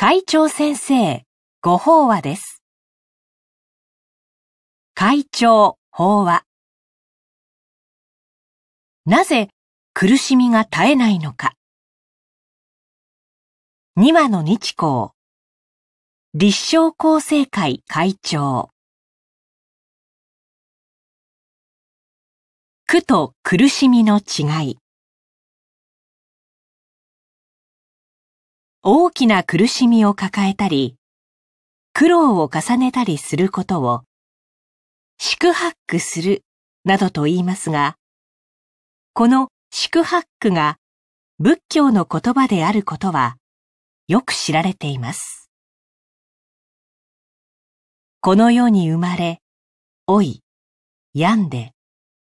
会長先生、ご法話です。会長、法話。なぜ苦しみが絶えないのか。二話の日光。立正厚生会会長。苦と苦しみの違い。大きな苦しみを抱えたり、苦労を重ねたりすることを、宿泊するなどと言いますが、この宿泊が仏教の言葉であることはよく知られています。この世に生まれ、老い、病んで、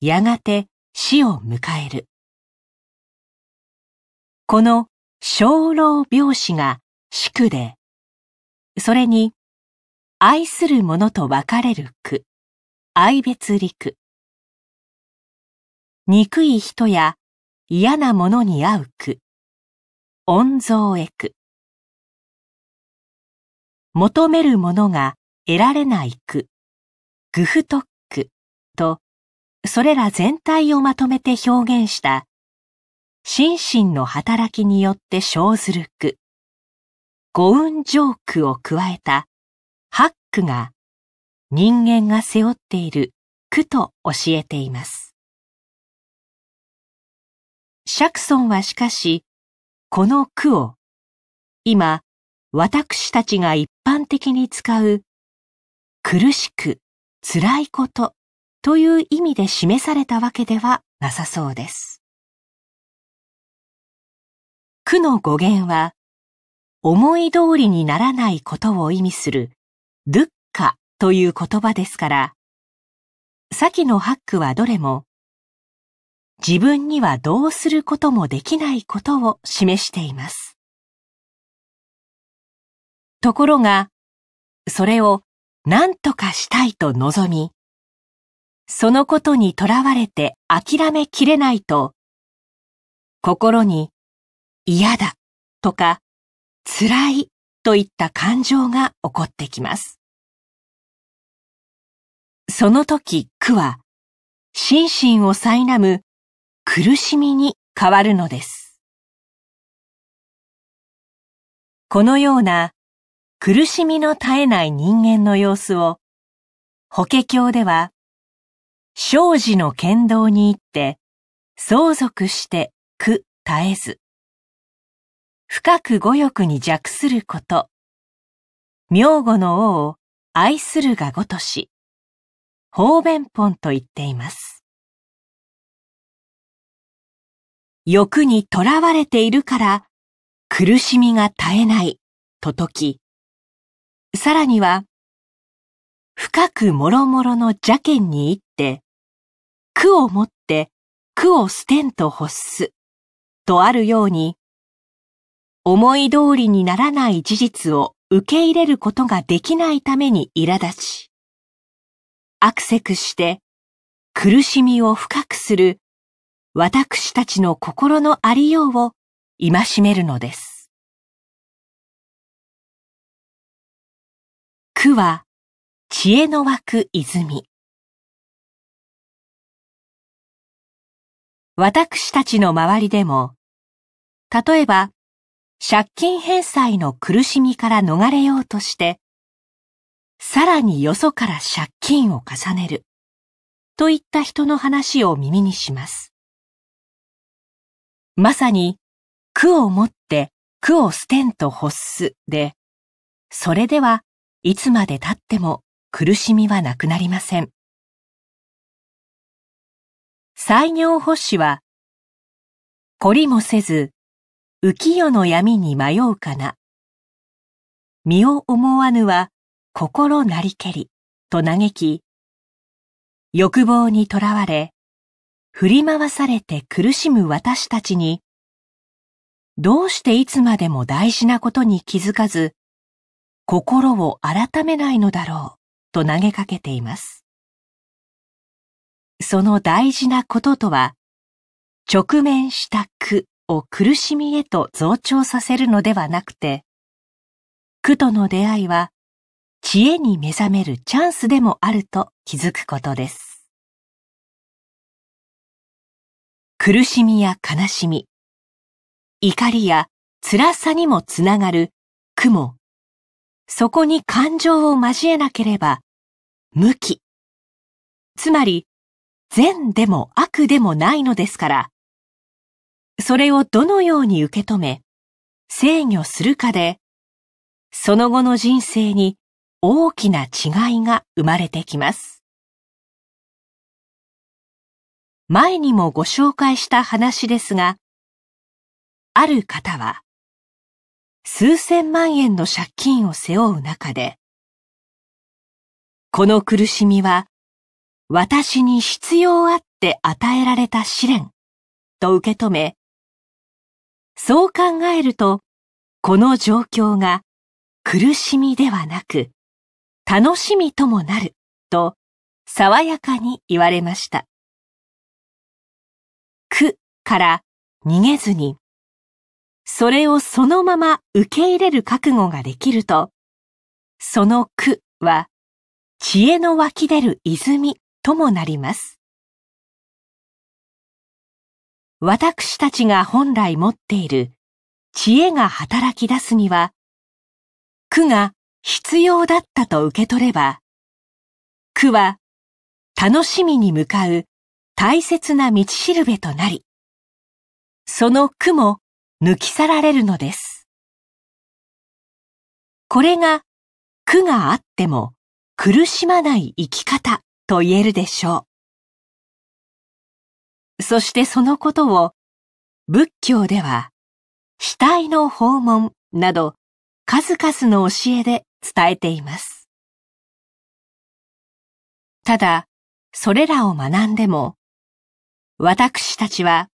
やがて死を迎える。この小老病死が宿で、それに、愛する者と別れる苦、愛別離苦。憎い人や嫌なものに会う苦、温蔵へ苦。求めるものが得られない苦、グフトックと、それら全体をまとめて表現した心身の働きによって生ずる句、五運ー句を加えた八句が人間が背負っている句と教えています。シャクソンはしかし、この句を今私たちが一般的に使う苦しく辛いことという意味で示されたわけではなさそうです。負の語源は、思い通りにならないことを意味する、ドゥッカという言葉ですから、先のハックはどれも、自分にはどうすることもできないことを示しています。ところが、それを何とかしたいと望み、そのことにとらわれて諦めきれないと、心に嫌だとか辛いといった感情が起こってきます。その時苦は心身を苛む苦しみに変わるのです。このような苦しみの絶えない人間の様子を法華経では生死の剣道に行って相続して苦絶えず深く語欲に弱すること。名護の王を愛するがごとし、方便本と言っています。欲にとらわれているから、苦しみが絶えないと説き、さらには、深く諸々の邪剣に行って、苦をもって苦を捨てんと欲す、とあるように、思い通りにならない事実を受け入れることができないために苛立ち、悪せくして苦しみを深くする私たちの心のありようを戒めるのです。苦は知恵の湧く泉。私たちの周りでも、例えば借金返済の苦しみから逃れようとして、さらによそから借金を重ねる、といった人の話を耳にします。まさに、苦をもって苦を捨てんと欲すで、それではいつまで経っても苦しみはなくなりません。採業保守は、懲りもせず浮世の闇に迷うかな。身を思わぬは心なりけりと嘆き、欲望にとらわれ、振り回されて苦しむ私たちに、どうしていつまでも大事なことに気づかず、心を改めないのだろうと投げかけています。その大事なこととは、直面した苦を苦しみへと増長させるのではなくて、苦との出会いは知恵に目覚めるチャンスでもあると気づくことです。苦しみや悲しみ、怒りや辛さにもつながる苦も、そこに感情を交えなければ、無期。つまり、善でも悪でもないのですから、それをどのように受け止め、制御するかで、その後の人生に大きな違いが生まれてきます。前にもご紹介した話ですが、ある方は、数千万円の借金を背負う中で、この苦しみは私に必要あって与えられた試練と受け止め、そう考えると、この状況が苦しみではなく、楽しみともなると、爽やかに言われました。苦から逃げずに、それをそのまま受け入れる覚悟ができると、その苦は知恵の湧き出る泉ともなります。私たちが本来持っている知恵が働き出すには、苦が必要だったと受け取れば、苦は楽しみに向かう大切な道しるべとなり、その苦も抜き去られるのです。これが苦があっても苦しまない生き方と言えるでしょう。そしてそのことを仏教では死体の訪問など数々の教えで伝えています。ただ、それらを学んでも、私たちは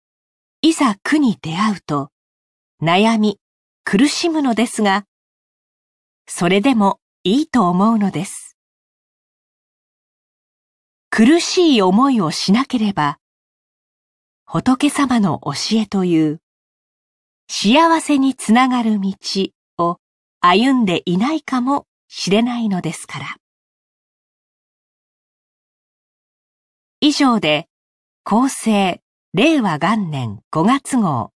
いざ苦に出会うと悩み、苦しむのですが、それでもいいと思うのです。苦しい思いをしなければ仏様の教えという幸せにつながる道を歩んでいないかもしれないのですから。以上で、厚生令和元年5月号、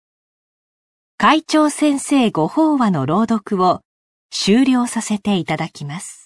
会長先生ご法話の朗読を終了させていただきます。